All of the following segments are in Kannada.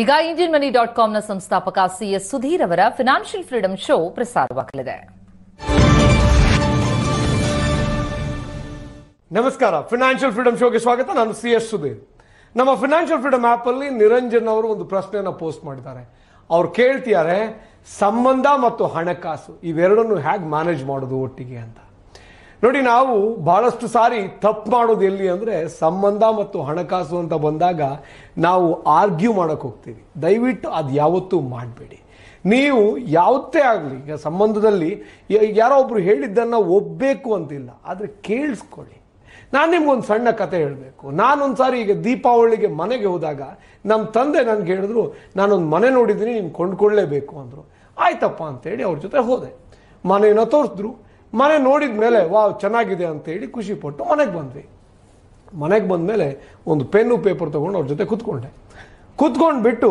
ಈಗ ಇಂಡಿಯನ್ ಮನಿ ಡಾಟ್ ಕಾಮ್ನ ಸಂಸ್ಥಾಪಕ ಸಿಎಸ್ ಸುಧೀರ್ ಅವರ ಫಿನಾನ್ಷಿಯಲ್ ಫ್ರೀಡಂ ಶೋ ಪ್ರಸಾರವಾಗಲಿದೆ ನಮಸ್ಕಾರ ಫಿನಾನ್ಷಿಯಲ್ ಫ್ರೀಡಂ ಶೋಗೆ ಸ್ವಾಗತ ನಾನು ಸಿ ಎಸ್ ಸುಧೀರ್ ನಮ್ಮ ಫಿನಾನ್ಷಿಯಲ್ ಫ್ರೀಡಂ ಆಪ್ ಅಲ್ಲಿ ನಿರಂಜನ್ ಅವರು ಒಂದು ಪ್ರಶ್ನೆಯನ್ನು ಪೋಸ್ಟ್ ಮಾಡಿದ್ದಾರೆ ಅವ್ರು ಕೇಳ್ತಿದ್ದಾರೆ ಸಂಬಂಧ ಮತ್ತು ಹಣಕಾಸು ಇವೆರಡನ್ನು ಹೇಗೆ ಮ್ಯಾನೇಜ್ ಮಾಡೋದು ಒಟ್ಟಿಗೆ ಅಂತ ನೋಡಿ ನಾವು ಬಹಳಷ್ಟು ಸಾರಿ ತಪ್ಪು ಮಾಡೋದು ಎಲ್ಲಿ ಅಂದರೆ ಸಂಬಂಧ ಮತ್ತು ಹಣಕಾಸು ಅಂತ ಬಂದಾಗ ನಾವು ಆರ್ಗ್ಯೂ ಮಾಡೋಕ್ಕೆ ಹೋಗ್ತೀವಿ ದಯವಿಟ್ಟು ಅದು ಯಾವತ್ತೂ ಮಾಡಬೇಡಿ ನೀವು ಯಾವತ್ತೇ ಆಗಲಿ ಈಗ ಸಂಬಂಧದಲ್ಲಿ ಯಾರೋ ಒಬ್ರು ಹೇಳಿದ್ದನ್ನು ಒಬ್ಬಬೇಕು ಅಂತಿಲ್ಲ ಆದರೆ ಕೇಳಿಸ್ಕೊಳ್ಳಿ ನಾನು ನಿಮ್ಗೊಂದು ಸಣ್ಣ ಕತೆ ಹೇಳಬೇಕು ನಾನೊಂದು ಸಾರಿ ಈಗ ದೀಪಾವಳಿಗೆ ಮನೆಗೆ ಹೋದಾಗ ನಮ್ಮ ತಂದೆ ನನಗೆ ಹೇಳಿದ್ರು ನಾನೊಂದು ಮನೆ ನೋಡಿದ್ದೀನಿ ನೀನು ಕೊಂಡ್ಕೊಳ್ಳೇಬೇಕು ಅಂದರು ಆಯ್ತಪ್ಪ ಅಂತೇಳಿ ಅವ್ರ ಜೊತೆ ಹೋದೆ ಮನೆಯನ್ನು ತೋರಿಸಿದ್ರು ಮನೆ ನೋಡಿದ ಮೇಲೆ ವಾವ್ ಚೆನ್ನಾಗಿದೆ ಅಂತ ಹೇಳಿ ಖುಷಿಪಟ್ಟು ಮನೆಗೆ ಬಂದ್ವಿ ಮನೆಗೆ ಬಂದ ಮೇಲೆ ಒಂದು ಪೆನ್ನು ಪೇಪರ್ ತೊಗೊಂಡು ಅವ್ರ ಜೊತೆ ಕೂತ್ಕೊಂಡೆ ಕುತ್ಕೊಂಡು ಬಿಟ್ಟು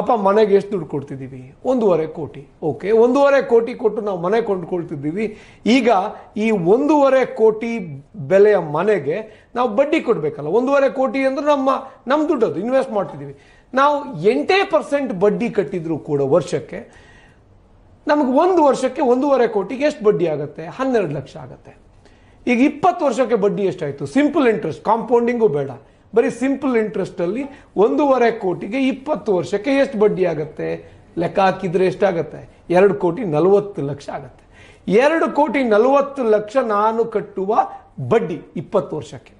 ಅಪ್ಪ ಮನೆಗೆ ಎಷ್ಟು ದುಡ್ಡು ಕೊಡ್ತಿದ್ದೀವಿ ಒಂದೂವರೆ ಕೋಟಿ ಓಕೆ ಒಂದೂವರೆ ಕೋಟಿ ಕೊಟ್ಟು ನಾವು ಮನೆ ಕೊಂಡ್ಕೊಳ್ತಿದ್ದೀವಿ ಈಗ ಈ ಒಂದೂವರೆ ಕೋಟಿ ಬೆಲೆಯ ಮನೆಗೆ ನಾವು ಬಡ್ಡಿ ಕೊಡಬೇಕಲ್ಲ ಒಂದೂವರೆ ಕೋಟಿ ಅಂದರೆ ನಮ್ಮ ನಮ್ಮ ದುಡ್ಡದು ಇನ್ವೆಸ್ಟ್ ಮಾಡ್ತಿದ್ದೀವಿ ನಾವು ಎಂಟೇ ಪರ್ಸೆಂಟ್ ಬಡ್ಡಿ ಕಟ್ಟಿದ್ರು ಕೂಡ ವರ್ಷಕ್ಕೆ ನಮಗೆ ಒಂದು ವರ್ಷಕ್ಕೆ ಒಂದೂವರೆ ಕೋಟಿಗೆ ಎಷ್ಟು ಬಡ್ಡಿ ಆಗುತ್ತೆ ಹನ್ನೆರಡು ಲಕ್ಷ ಆಗುತ್ತೆ ಈಗ ಇಪ್ಪತ್ತು ವರ್ಷಕ್ಕೆ ಬಡ್ಡಿ ಎಷ್ಟಾಯಿತು ಸಿಂಪಲ್ ಇಂಟ್ರೆಸ್ಟ್ ಕಾಂಪೌಂಡಿಂಗು ಬೇಡ ಬರೀ ಸಿಂಪಲ್ ಇಂಟ್ರೆಸ್ಟಲ್ಲಿ ಒಂದೂವರೆ ಕೋಟಿಗೆ ಇಪ್ಪತ್ತು ವರ್ಷಕ್ಕೆ ಎಷ್ಟು ಬಡ್ಡಿ ಆಗುತ್ತೆ ಲೆಕ್ಕ ಹಾಕಿದರೆ ಎಷ್ಟಾಗತ್ತೆ ಎರಡು ಕೋಟಿ ನಲವತ್ತು ಲಕ್ಷ ಆಗುತ್ತೆ ಎರಡು ಕೋಟಿ ನಲವತ್ತು ಲಕ್ಷ ನಾನು ಕಟ್ಟುವ ಬಡ್ಡಿ ಇಪ್ಪತ್ತು ವರ್ಷಕ್ಕೆ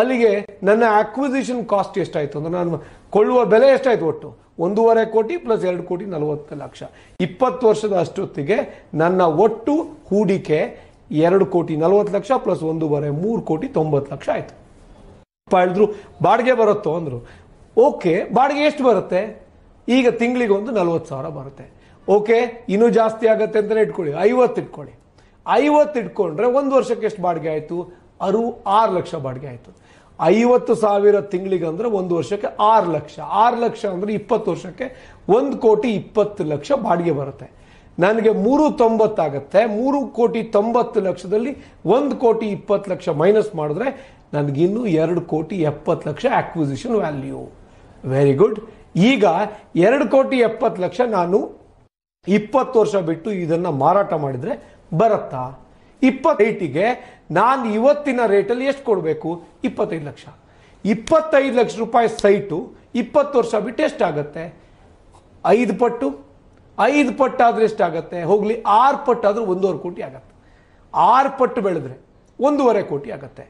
ಅಲ್ಲಿಗೆ ನನ್ನ ಆಕ್ವಿಸಿಷನ್ ಕಾಸ್ಟ್ ಎಷ್ಟಾಯಿತು ಅಂದರೆ ನಾನು ಕೊಳ್ಳುವ ಬೆಲೆ ಎಷ್ಟಾಯಿತು ಒಟ್ಟು ಒಂದೂವರೆ ಕೋಟಿ ಪ್ಲಸ್ ಎರಡು ಕೋಟಿ ನಲವತ್ತು ಲಕ್ಷ ಇಪ್ಪತ್ತು ವರ್ಷದ ಅಷ್ಟೊತ್ತಿಗೆ ನನ್ನ ಒಟ್ಟು ಹೂಡಿಕೆ ಎರಡು ಕೋಟಿ ನಲವತ್ತು ಲಕ್ಷ ಪ್ಲಸ್ ಒಂದೂವರೆ ಮೂರು ಕೋಟಿ ತೊಂಬತ್ತು ಲಕ್ಷ ಆಯಿತು ಹೇಳಿದ್ರು ಬಾಡಿಗೆ ಬರುತ್ತೋ ಅಂದರು ಓಕೆ ಬಾಡಿಗೆ ಎಷ್ಟು ಬರುತ್ತೆ ಈಗ ತಿಂಗಳಿಗೆ ಒಂದು ನಲವತ್ತು ಸಾವಿರ ಬರುತ್ತೆ ಓಕೆ ಇನ್ನೂ ಜಾಸ್ತಿ ಆಗುತ್ತೆ ಅಂತಲೇ ಇಟ್ಕೊಳ್ಳಿ ಐವತ್ತು ಇಟ್ಕೊಳ್ಳಿ ಐವತ್ತು ಇಟ್ಕೊಂಡ್ರೆ ಒಂದು ವರ್ಷಕ್ಕೆ ಎಷ್ಟು ಬಾಡಿಗೆ ಆಯಿತು ಅರು ಆರು ಲಕ್ಷ ಬಾಡಿಗೆ ಆಯಿತು ಐವತ್ತು ಸಾವಿರ ತಿಂಗಳಿಗೆ ಅಂದ್ರೆ ಒಂದು ವರ್ಷಕ್ಕೆ ಆರು ಲಕ್ಷ ಆರು ಲಕ್ಷ ಅಂದರೆ ಇಪ್ಪತ್ತು ವರ್ಷಕ್ಕೆ ಒಂದು ಕೋಟಿ ಇಪ್ಪತ್ತು ಲಕ್ಷ ಬಾಡಿಗೆ ಬರುತ್ತೆ ನನಗೆ ಮೂರು ತೊಂಬತ್ತಾಗತ್ತೆ ಮೂರು ಕೋಟಿ ತೊಂಬತ್ತು ಲಕ್ಷದಲ್ಲಿ ಒಂದು ಕೋಟಿ ಇಪ್ಪತ್ತು ಲಕ್ಷ ಮೈನಸ್ ಮಾಡಿದ್ರೆ ನನಗಿನ್ನೂ ಎರಡು ಕೋಟಿ ಎಪ್ಪತ್ತು lakh acquisition value very good ಈಗ ಎರಡು ಕೋಟಿ ಎಪ್ಪತ್ತು ಲಕ್ಷ ನಾನು ಇಪ್ಪತ್ತು ವರ್ಷ ಬಿಟ್ಟು ಇದನ್ನು ಮಾರಾಟ ಮಾಡಿದರೆ ಬರುತ್ತಾ ಇಪ್ಪತ್ತೈಟಿಗೆ ನಾನು ಇವತ್ತಿನ ರೇಟಲ್ಲಿ ಎಷ್ಟು ಕೊಡಬೇಕು ಇಪ್ಪತ್ತೈದು ಲಕ್ಷ ಇಪ್ಪತ್ತೈದು ಲಕ್ಷ ರೂಪಾಯಿ ಸೈಟು ಇಪ್ಪತ್ತು ವರ್ಷ ಬಿಟ್ಟು ಎಷ್ಟಾಗತ್ತೆ ಐದು ಪಟ್ಟು ಐದು ಪಟ್ಟು ಆದರೆ ಎಷ್ಟಾಗತ್ತೆ ಹೋಗಲಿ ಆರು ಪಟ್ಟು ಆದರೂ ಒಂದೂವರೆ ಕೋಟಿ ಆಗತ್ತೆ ಆರು ಪಟ್ಟು ಬೆಳೆದ್ರೆ ಒಂದೂವರೆ ಕೋಟಿ ಆಗತ್ತೆ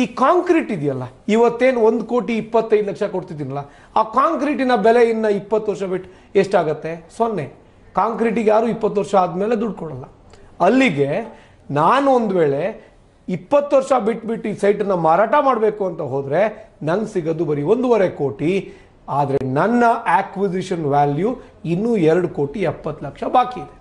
ಈ ಕಾಂಕ್ರೀಟ್ ಇದೆಯಲ್ಲ ಇವತ್ತೇನು ಒಂದು ಕೋಟಿ ಇಪ್ಪತ್ತೈದು ಲಕ್ಷ ಕೊಡ್ತಿದ್ದೀನಲ್ಲ ಆ ಕಾಂಕ್ರೀಟಿನ ಬೆಲೆ ಇನ್ನು ಇಪ್ಪತ್ತು ವರ್ಷ ಬಿಟ್ಟು ಎಷ್ಟಾಗತ್ತೆ ಸೊನ್ನೆ ಕಾಂಕ್ರೀಟಿಗೆ ಯಾರು ಇಪ್ಪತ್ತು ವರ್ಷ ಆದಮೇಲೆ ದುಡ್ಡು ಕೊಡಲ್ಲ ಅಲ್ಲಿಗೆ ನಾನು ಒಂದು ವೇಳೆ ಇಪ್ಪತ್ತು ವರ್ಷ ಬಿಟ್ಬಿಟ್ಟು ಈ ಸೈಟನ್ನು ಮಾರಾಟ ಮಾಡಬೇಕು ಅಂತ ಹೋದರೆ ನಂಗೆ ಸಿಗೋದು ಬರೀ ಒಂದೂವರೆ ಕೋಟಿ ಆದರೆ ನನ್ನ ಆಕ್ವಿಸಿಷನ್ ವ್ಯಾಲ್ಯೂ ಇನ್ನೂ ಎರಡು ಕೋಟಿ ಎಪ್ಪತ್ತು ಲಕ್ಷ ಬಾಕಿ ಇದೆ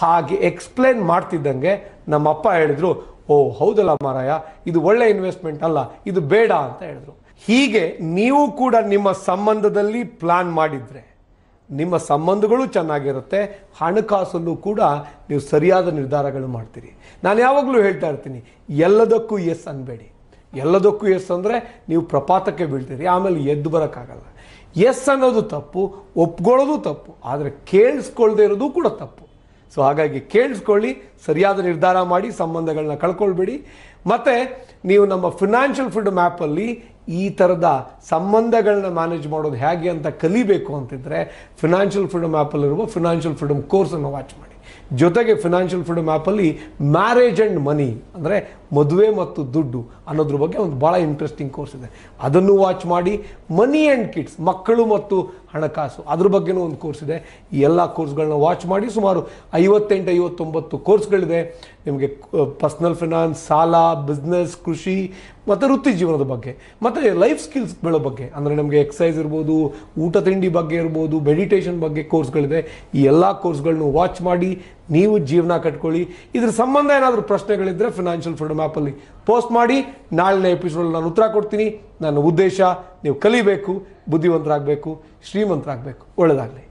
ಹಾಗೆ ಎಕ್ಸ್ಪ್ಲೇನ್ ಮಾಡ್ತಿದ್ದಂಗೆ ನಮ್ಮಪ್ಪ ಹೇಳಿದ್ರು ಓ ಹೌದಲ್ಲ ಮಾರಾಯ ಇದು ಒಳ್ಳೆ ಇನ್ವೆಸ್ಟ್ಮೆಂಟ್ ಅಲ್ಲ ಇದು ಬೇಡ ಅಂತ ಹೇಳಿದ್ರು ಹೀಗೆ ನೀವು ಕೂಡ ನಿಮ್ಮ ಸಂಬಂಧದಲ್ಲಿ ಪ್ಲಾನ್ ಮಾಡಿದರೆ ನಿಮ್ಮ ಸಂಬಂಧಗಳು ಚೆನ್ನಾಗಿರುತ್ತೆ ಹಣಕಾಸಲ್ಲೂ ಕೂಡ ನೀವು ಸರಿಯಾದ ನಿರ್ಧಾರಗಳು ಮಾಡ್ತೀರಿ ನಾನು ಯಾವಾಗಲೂ ಹೇಳ್ತಾ ಇರ್ತೀನಿ ಎಲ್ಲದಕ್ಕೂ ಎಸ್ ಅನ್ಬೇಡಿ ಎಲ್ಲದಕ್ಕೂ ಎಸ್ ಅಂದರೆ ನೀವು ಪ್ರಪಾತಕ್ಕೆ ಬೀಳ್ತೀರಿ ಆಮೇಲೆ ಎದ್ದು ಬರೋಕ್ಕಾಗಲ್ಲ ಎಸ್ ಅನ್ನೋದು ತಪ್ಪು ಒಪ್ಕೊಳ್ಳೋದು ತಪ್ಪು ಆದರೆ ಕೇಳಿಸ್ಕೊಳ್ದೇ ಇರೋದು ಕೂಡ ತಪ್ಪು ಸೊ ಹಾಗಾಗಿ ಕೇಳಿಸ್ಕೊಳ್ಳಿ ಸರಿಯಾದ ನಿರ್ಧಾರ ಮಾಡಿ ಸಂಬಂಧಗಳನ್ನ ಕಳ್ಕೊಳ್ಬೇಡಿ ಮತ್ತು ನೀವು ನಮ್ಮ ಫಿನಾನ್ಷಿಯಲ್ ಫ್ರೀಡಮ್ ಆ್ಯಪಲ್ಲಿ ಈ ಥರದ ಸಂಬಂಧಗಳನ್ನ ಮ್ಯಾನೇಜ್ ಮಾಡೋದು ಹೇಗೆ ಅಂತ ಕಲಿಬೇಕು ಅಂತಿದ್ರೆ ಫಿನಾನ್ಷಿಯಲ್ ಫ್ರೀಡಮ್ ಆ್ಯಪಲ್ಲಿರುವ ಫಿನಾನ್ಷಿಯಲ್ ಫ್ರೀಡಮ್ ಕೋರ್ಸನ್ನು ವಾಚ್ ಮಾಡಿ ಜೊತೆಗೆ ಫಿನಾನ್ಷಿಯಲ್ ಫ್ರೀಡಮ್ ಆ್ಯಪಲ್ಲಿ ಮ್ಯಾರೇಜ್ ಆ್ಯಂಡ್ ಮನಿ ಅಂದರೆ ಮದುವೆ ಮತ್ತು ದುಡ್ಡು ಅನ್ನೋದ್ರ ಬಗ್ಗೆ ಒಂದು ಭಾಳ ಇಂಟ್ರೆಸ್ಟಿಂಗ್ ಕೋರ್ಸ್ ಇದೆ ಅದನ್ನು ವಾಚ್ ಮಾಡಿ ಮನಿ ಆ್ಯಂಡ್ ಕಿಡ್ಸ್ ಮಕ್ಕಳು ಮತ್ತು ಹಣಕಾಸು ಅದ್ರ ಬಗ್ಗೆನೂ ಒಂದು ಕೋರ್ಸ್ ಇದೆ ಈ ಎಲ್ಲ ಕೋರ್ಸ್ಗಳನ್ನ ವಾಚ್ ಮಾಡಿ ಸುಮಾರು ಐವತ್ತೆಂಟು ಐವತ್ತೊಂಬತ್ತು ಕೋರ್ಸ್ಗಳಿದೆ ನಿಮಗೆ ಪರ್ಸ್ನಲ್ ಫಿನಾನ್ಸ್ ಸಾಲ ಬಿಸ್ನೆಸ್ ಕೃಷಿ ಮತ್ತು ವೃತ್ತಿ ಜೀವನದ ಬಗ್ಗೆ ಮತ್ತು ಲೈಫ್ ಸ್ಕಿಲ್ಸ್ ಬಗ್ಗೆ ಅಂದರೆ ನಮಗೆ ಎಕ್ಸಸೈಸ್ ಇರ್ಬೋದು ಊಟ ತಿಂಡಿ ಬಗ್ಗೆ ಇರ್ಬೋದು ಮೆಡಿಟೇಷನ್ ಬಗ್ಗೆ ಕೋರ್ಸ್ಗಳಿದೆ ಈ ಎಲ್ಲ ಕೋರ್ಸ್ಗಳನ್ನು ವಾಚ್ ಮಾಡಿ ನೀವು ಜೀವನ ಕಟ್ಕೊಳ್ಳಿ ಇದ್ರ ಸಂಬಂಧ ಏನಾದರೂ ಪ್ರಶ್ನೆಗಳಿದ್ದರೆ ಫಿನಾನ್ಷಿಯಲ್ ಫ್ರೀಡಮ್ ಆ್ಯಪಲ್ಲಿ ಪೋಸ್ಟ್ ಮಾಡಿ ನಾಳಿನ ಎಪಿಸೋಡಲ್ಲಿ ನಾನು ಉತ್ತರ ಕೊಡ್ತೀನಿ ನನ್ನ ಉದ್ದೇಶ ನೀವು ಕಲಿಬೇಕು ಬುದ್ಧಿವಂತರಾಗಬೇಕು ಶ್ರೀಮಂತರಾಗಬೇಕು ಒಳ್ಳೆಯದಾಗಲಿ